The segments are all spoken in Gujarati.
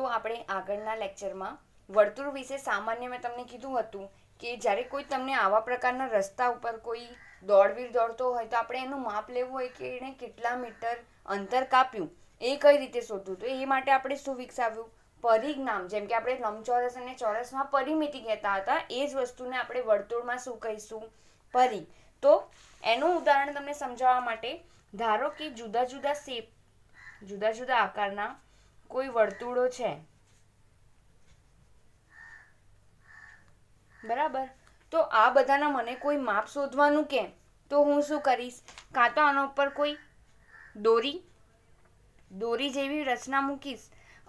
તો આપણે આગળના લેક્ચરમાં વર્તુળ વિશે સામાન્ય મેં તમને કીધું હતું કે જ્યારે કોઈ તમને આવા પ્રકારના રસ્તા ઉપર કોઈ દોડવીર દોડતો હોય તો આપણે એનું માપ લેવું હોય કે એણે કેટલા મીટર અંતર કાપ્યું એ કઈ રીતે શોધવું તો એ માટે આપણે શું વિકસાવ્યું પરિજ્ઞામ જેમ કે આપણે લંબચોરસ અને ચોરસમાં પરિમિતિ કહેતા હતા એ જ વસ્તુને આપણે વર્તુળમાં શું કહીશું પરી તો એનું ઉદાહરણ તમને સમજાવવા માટે ધારો કે જુદા જુદા શેપ જુદા જુદા આકારના કોઈ વર્તુળો છે બરાબર તો આ બધાના મને કોઈ માપ શોધવાનું કે તો હું શું કરીશ કાં તો આના ઉપર કોઈ દોરી દોરી જેવી રચના મૂકીશ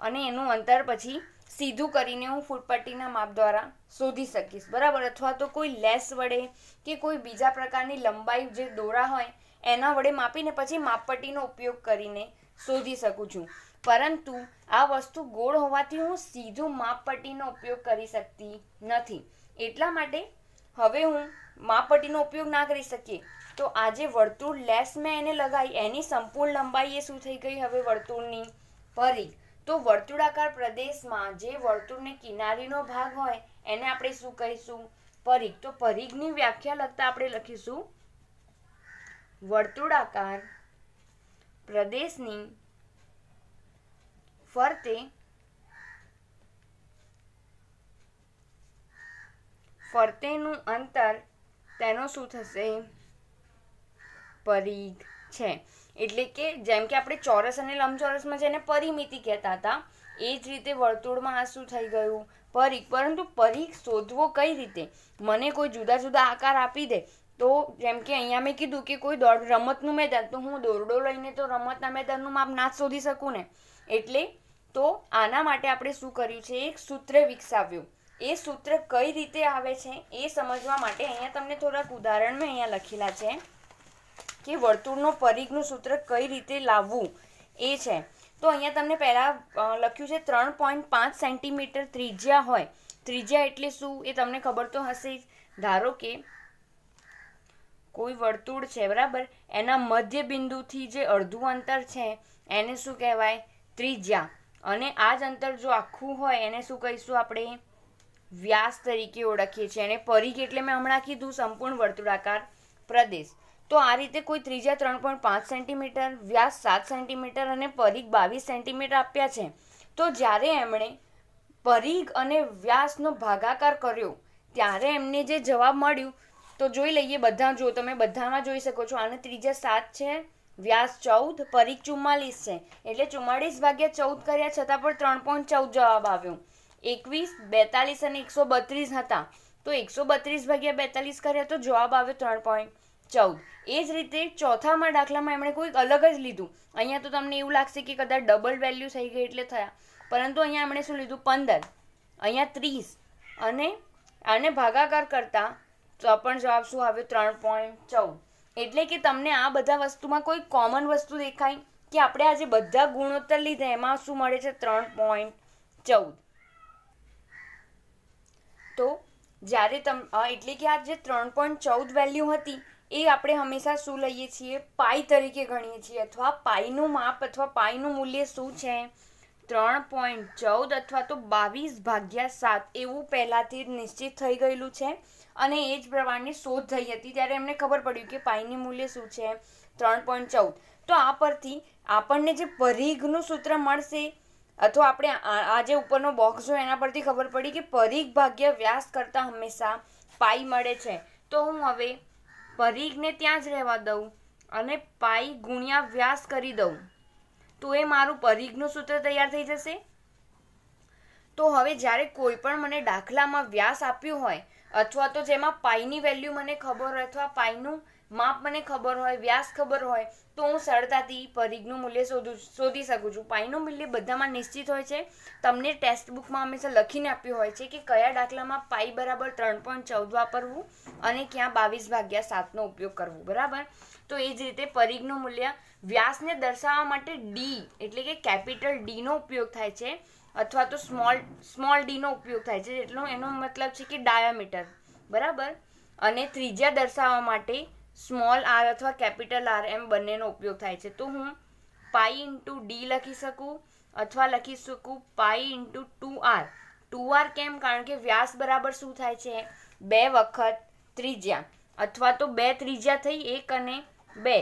અને એનું અંતર પછી સીધું કરીને હું ફૂટપટ્ટીના માપ દ્વારા શોધી શકીશ બરાબર અથવા તો કોઈ લેસ વડે કે કોઈ બીજા પ્રકારની લંબાઈ જે દોરા હોય એના વડે માપીને પછી માપપટ્ટીનો ઉપયોગ કરીને શોધી શકું છું પરંતુ આ વસ્તુ ગોળ હોવાથી હું સીધો માપપટ્ટીનો ઉપયોગ કરી શકતી નથી એટલા માટે હવે હું માપપટ્ટીનો ઉપયોગ ના કરી શકીએ તો આજે વર્તુળ લેસ મેં એને લગાવી એની સંપૂર્ણ લંબાઈ એ શું થઈ ગઈ હવે વર્તુળની ભરી તો વર્તુળાકાર પ્રદેશમાં જે વર્તુળની કિનારીનો ભાગ હોય એને આપણે શું કહીશું પરિઘ તો પરિઘની વ્યાખ્યા લખતા આપણે લખીશું વર્તુળાકાર પ્રદેશની ફરતે ફરતેનું અંતર તેનો શું થશે પરિઘ છે એટલે કે જેમ કે આપણે ચોરસ અને લંબચોરસમાં જેને પરિમિતિ કહેતા હતા એ જ રીતે વર્તુળમાં આ શું થઈ ગયું પરિઘ પરંતુ પરિઘ શોધવો કઈ રીતે મને કોઈ જુદા જુદા આકાર આપી દે તો જેમ કે અહીંયા મેં કીધું કે કોઈ દોડ રમતનું મેદાન તો હું દોરડો લઈને તો રમતના મેદાનનું માપ ના શોધી શકું ને એટલે તો આના માટે આપણે શું કર્યું છે એક સૂત્ર વિકસાવ્યું એ સૂત્ર કઈ રીતે આવે છે એ સમજવા માટે અહીંયા તમને થોડાક ઉદાહરણ મેં અહીંયા લખેલા છે કે વર્તુળનો પરિઘનું સૂત્ર કઈ રીતે લાવવું એ છે તો અહીંયા તમને પહેલાં લખ્યું છે ત્રણ પોઈન્ટ પાંચ સેન્ટીમીટર ત્રિજ્યા હોય ત્રિજ્યા એટલે શું એ તમને ખબર તો હશે જ ધારો કે કોઈ વર્તુળ છે બરાબર એના મધ્ય બિંદુથી જે અડધું અંતર છે એને શું કહેવાય ત્રિજ્યા અને આ જ અંતર જો આખું હોય એને શું કહીશું આપણે વ્યાસ તરીકે ઓળખીએ છીએ એને પરિઘ એટલે મેં હમણાં કીધું સંપૂર્ણ વર્તુળાકાર પ્રદેશ તો આ રીતે કોઈ ત્રીજા ત્રણ પોઈન્ટ પાંચ સેન્ટીમીટર વ્યાસ સાત સેન્ટીમીટર અને પરિઘ બાવીસ સેન્ટીમીટર આપ્યા છે તો જ્યારે એમણે પરિઘ અને વ્યાસનો ભાગાકાર કર્યો ત્યારે એમને જે જવાબ મળ્યું તો જોઈ લઈએ બધા જો તમે બધામાં જોઈ શકો છો આને ત્રીજા સાત છે વ્યાસ ચૌદ પરીખ ચુમ્માલીસ છે એટલે ચુમ્માળીસ ભાગ્યા ચૌદ કર્યા છતાં પણ ત્રણ પોઈન્ટ ચૌદ જવાબ આવ્યો એકવીસ બેતાલીસ અને એકસો બત્રીસ હતા તો એકસો બત્રીસ ભાગ્યા બેતાલીસ કર્યા તો જવાબ આવ્યો ત્રણ પોઈન્ટ ચૌદ એ જ રીતે ચોથામાં દાખલામાં એમણે કોઈક અલગ જ લીધું અહીંયા તો તમને એવું લાગશે કે કદાચ ડબલ વેલ્યુ થઈ ગઈ એટલે થયા પરંતુ અહીંયા એમણે શું લીધું પંદર અહીંયા ત્રીસ અને આને ભાગાકાર કરતાં તો પણ જવાબ શું આવ્યો ત્રણ પોઈન્ટ ચૌદ એટલે કે તમને આ બધા વસ્તુમાં કોઈ કોમન વસ્તુ દેખાય કે આપણે આજે બધા ગુણોત્તર લીધે એમાં શું મળે છે ત્રણ પોઈન્ટ ચૌદ તો જ્યારે તમ એટલે કે આ જે ત્રણ પોઈન્ટ ચૌદ વેલ્યુ હતી એ આપણે હંમેશા શું લઈએ છીએ પાઈ તરીકે ગણીએ છીએ અથવા પાઈનું માપ અથવા પાઈનું મૂલ્ય શું છે ત્રણ પોઈન્ટ ચૌદ અથવા તો બાવીસ ભાગ્યા સાત એવું પહેલાંથી નિશ્ચિત થઈ ગયેલું છે અને એ જ પ્રમાણની શોધ થઈ હતી ત્યારે એમને ખબર પડ્યું કે પાઈની મૂલ્ય શું છે ત્રણ પોઈન્ટ ચૌદ તો આ પરથી આપણને જે પરીઘનું સૂત્ર મળશે અથવા આપણે આ જે ઉપરનો બોક્સ હોય એના પરથી ખબર પડી કે પરીઘ ભાગ્ય વ્યાસ કરતાં હંમેશા પાઈ મળે છે તો હું હવે પરીઘને ત્યાં જ રહેવા દઉં અને પાઈ ગુણ્યા વ્યાસ કરી દઉં તો એ મારું પરિઘનું સૂત્ર તૈયાર થઈ જશે તો હવે જ્યારે કોઈ પણ મને દાખલામાં વ્યાસ આપ્યું હોય અથવા તો જેમાં પાઈની વેલ્યુ મને ખબર હોય અથવા પાઈનું માપ મને ખબર હોય વ્યાસ ખબર હોય તો હું સરળતાથી પરિઘનું મૂલ્ય શોધું શોધી શકું છું પાઈનું મૂલ્ય બધામાં નિશ્ચિત હોય છે તમને ટેક્સ્ટ બુકમાં હંમેશા લખીને આપ્યું હોય છે કે કયા દાખલામાં પાઈ બરાબર ત્રણ પોઈન્ટ ચૌદ વાપરવું અને ક્યાં બાવીસ ભાગ્યા સાતનો ઉપયોગ કરવો બરાબર તો એ જ રીતે પરિઘનું મૂલ્ય વ્યાસને દર્શાવવા માટે ડી એટલે કે કેપિટલ ડીનો ઉપયોગ થાય છે અથવા તો સ્મોલ સ્મોલ ડીનો ઉપયોગ થાય છે એટલો એનો મતલબ છે કે ડાયામીટર બરાબર અને ત્રિજ્યા દર્શાવવા માટે સ્મોલ આર અથવા કેપિટલ આર એમ બંનેનો ઉપયોગ થાય છે તો હું પાઈ ઇન્ટુ ડી લખી શકું અથવા લખી શકું pi into two R two R કેમ કારણ કે વ્યાસ બરાબર શું થાય છે બે વખત ત્રિજ્યા અથવા તો બે ત્રિજ્યા થઈ એક અને બે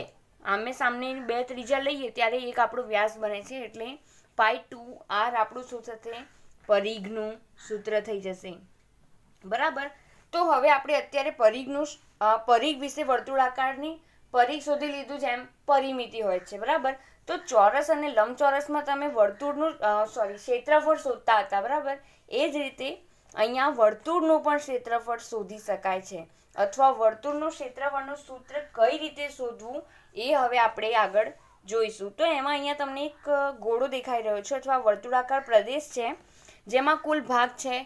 આમે સામને બે ત્રીજા લઈએ ત્યારે એક આપણો વ્યાસ બને છે એટલે પાઈ ટુ આર આપણું શું થશે પરિઘનું સૂત્ર થઈ જશે બરાબર તો હવે આપણે અત્યારે પરિઘનું પરિઘ વિશે વર્તુળાકારની પરિઘ શોધી લીધું જેમ પરિમિતિ હોય છે બરાબર તો ચોરસ અને લંબચોરસમાં તમે વર્તુળનું સોરી ક્ષેત્રફળ શોધતા હતા બરાબર એ જ રીતે અહીંયા વર્તુળનું પણ ક્ષેત્રફળ શોધી શકાય છે અથવા વર્તુળનું ક્ષેત્રફળનું સૂત્ર કઈ રીતે શોધવું એ હવે આપણે આગળ જોઈશું તો એમાં અહીંયા તમને એક ગોળો દેખાઈ રહ્યો છે અથવા વર્તુળાકાર પ્રદેશ છે જેમાં કુલ ભાગ છે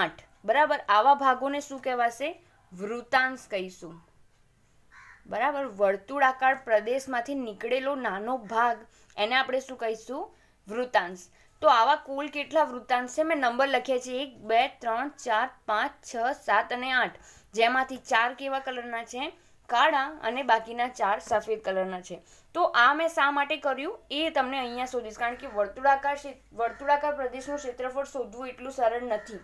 આઠ બરાબર આવા ભાગોને શું કહેવાશે વૃતાંશ કહીશું બરાબર વર્તુળાકાર પ્રદેશમાંથી નીકળેલો નાનો ભાગ એને આપણે શું કહીશું વૃતાંશ તો આવા કુલ કેટલા વૃતાંશ છે મેં નંબર લખ્યા છે એક બે ત્રણ ચાર પાંચ છ સાત અને આઠ જેમાંથી ચાર કેવા કલરના છે કાળા અને બાકીના ચાર સફેદ કલરના છે તો આ મેં શા માટે કર્યું એ તમને અહીંયા શોધીશ કારણ કે વર્તુળાકાર વર્તુળાકાર પ્રદેશનું ક્ષેત્રફળ શોધવું એટલું સરળ નથી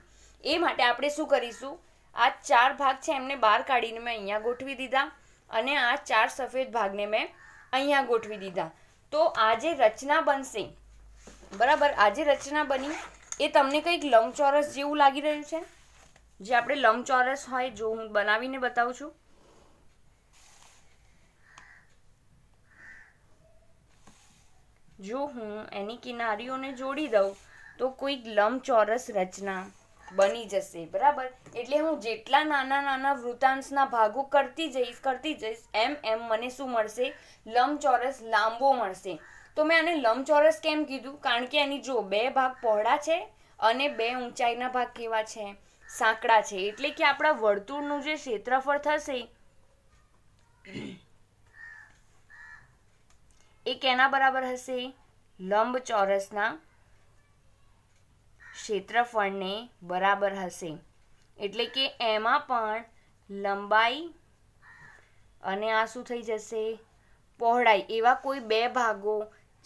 એ માટે આપણે શું કરીશું આ ચાર ભાગ છે એમને બહાર કાઢીને મેં અહીંયા ગોઠવી દીધા અને આ ચાર સફેદ ભાગને મેં અહીંયા ગોઠવી દીધા તો આજે રચના બનશે બરાબર આજે રચના બની એ તમને કંઈક લંબચોરસ જેવું લાગી રહ્યું છે જે આપણે લંબચોરસ હોય જો હું બનાવીને બતાવું છું જો હું એની કિનારીઓને જોડી દઉં તો કોઈક લંબચોરસ રચના બની જશે બરાબર એટલે હું જેટલા નાના નાના વૃતાંશના ભાગો કરતી જઈશ કરતી જઈશ એમ એમ મને શું મળશે લંબચોરસ લાંબો મળશે તો મેં આને લંબચોરસ કેમ કીધું કારણ કે એની જો બે ભાગ પહોળા છે અને બે ઊંચાઈના ભાગ કેવા છે સાંકડા છે એટલે કે આપણા વર્તુળનું જે ક્ષેત્રફળ થશે એ કેના બરાબર હશે લંબચોરસના ક્ષેત્રફળને બરાબર હશે એટલે કે એમાં પણ લંબાઈ અને આ શું થઈ જશે પહોળાઈ એવા કોઈ બે ભાગો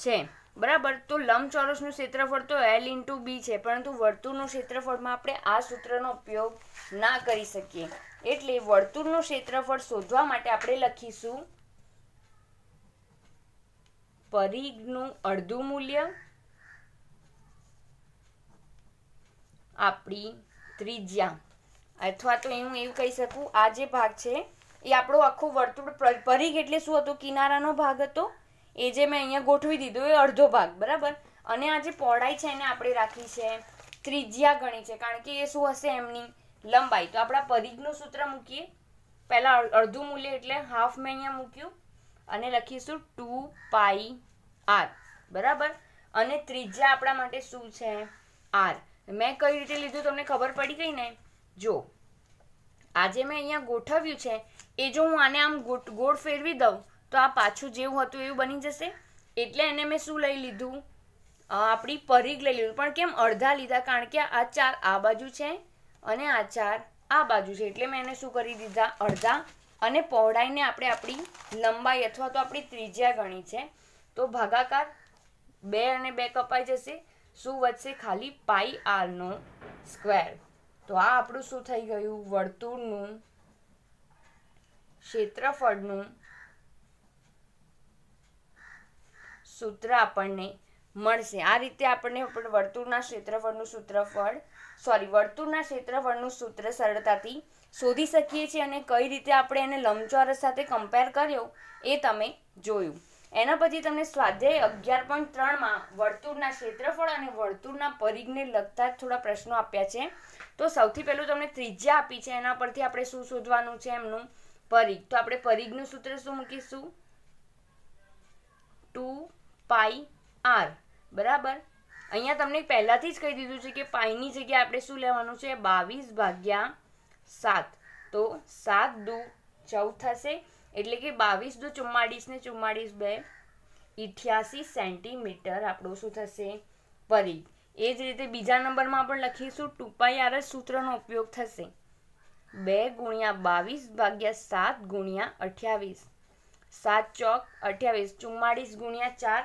છે બરાબર તો લંબચોરસનું ક્ષેત્રફળ તો એલ ઇન્ટુ બી છે પરંતુ વર્તુળનું ક્ષેત્રફળમાં આપણે આ સૂત્રનો ઉપયોગ ના કરી શકીએ એટલે વર્તુળનું ક્ષેત્રફળ શોધવા માટે આપણે લખીશું પરિઘનું અડધું મૂલ્ય આપણી ત્રિજ્યા અથવા તો હું એવું કહી શકું આ જે ભાગ છે એ આપણો આખો વર્તુળ પરિઘ એટલે શું હતો કિનારાનો ભાગ હતો એ જે મેં અહીંયા ગોઠવી દીધો એ અડધો ભાગ બરાબર અને આ જે પહોળાઈ છે એને આપણે રાખી છે ત્રિજ્યા ગણી છે કારણ કે એ શું હશે એમની લંબાઈ તો આપણા પરિઘનું સૂત્ર મૂકીએ પહેલાં અડધું મૂલ્ય એટલે હાફ મેં અહીંયા મૂક્યું અને લખીશું ટુ પાઈ આર બરાબર અને ત્રિજ્યા આપણા માટે શું છે આર મેં કઈ રીતે લીધું તમને ખબર પડી ગઈ ને જો આજે મેં અહીંયા ગોઠવ્યું છે એ જો હું આને આમ ગોળ ફેરવી દઉં તો આ પાછું જેવું હતું એવું બની જશે એટલે એને મેં શું લઈ લીધું આપણી પરીગ લઈ લીધું પણ કેમ અડધા લીધા કારણ કે આ ચાર આ બાજુ છે અને આ ચાર આ બાજુ છે એટલે મેં એને શું કરી દીધા અડધા અને પહોળાઈને આપણે આપણી લંબાઈ અથવા તો આપણી ત્રિજ્યા ગણી છે તો ભાગાકાર બે અને બે કપાઈ જશે શું વધશે ખાલી પાઈ આરનો સ્ક્વેર તો આ આપણું શું થઈ ગયું વર્તુળનું ક્ષેત્રફળનું સૂત્ર આપણને મળશે આ રીતે આપણને વર્તુળના ક્ષેત્રફળનું સૂત્રફળ સોરી વર્તુળના ક્ષેત્રફળનું સૂત્ર સરળતાથી શોધી શકીએ છીએ અને કઈ રીતે આપણે એને લંબચોરસ સાથે કમ્પેર કર્યો એ તમે જોયું એના પછી તમને સ્વાધ્યાય અગિયાર પોઈન્ટ ત્રણમાં વર્તુળના ક્ષેત્રફળ અને વર્તુળના પરિઘને લગતા થોડા પ્રશ્નો આપ્યા છે તો સૌથી પહેલું તમને ત્રિજ્યા આપી છે એના પરથી આપણે શું શોધવાનું છે એમનું પરિઘ તો આપણે પરિઘનું સૂત્ર શું મૂકીશું ટુ પાઈ આર બરાબર અહીંયા તમને પહેલાંથી જ કહી દીધું છે કે પાઈની જગ્યાએ આપણે શું લેવાનું છે બાવીસ ભાગ્યા સાત તો સાત દુ ચૌદ થશે એટલે કે બાવીસ દો ચુમ્માળીસ ને ચુમ્માળીસ બે ઇઠ્યાસી સેન્ટીમીટર આપણો શું થશે પરી એ જ રીતે બીજા નંબરમાં પણ લખીશું ટુ પાઈ આર સૂત્રનો ઉપયોગ થશે બે ગુણ્યા બાવીસ ભાગ્યા સાત ગુણ્યા અઠ્યાવીસ સાત ચોક અઠ્યાવીસ ચુમ્માળીસ ગુણ્યા ચાર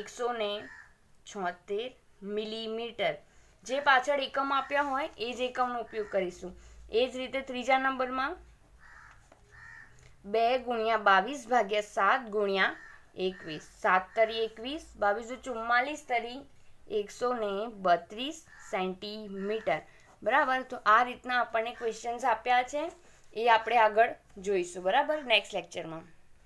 એકસો ને છોતેર મિલીમીટર જે પાછળ એકમ આપ્યા હોય એ જ એકમનો ઉપયોગ કરીશું એ જ રીતે ત્રીજા નંબરમાં બે ગુણ્યા બાવીસ ભાગ્યા સાત ગુણ્યા એકવીસ સાત તરી એકવીસ બાવીસ ચુમ્માલીસ તરી એકસો ને બત્રીસ સેન્ટીમીટર બરાબર તો આ રીતના આપણને ક્વેશ્ચન્સ આપ્યા છે એ આપણે આગળ જોઈશું બરાબર નેક્સ્ટ લેક્ચરમાં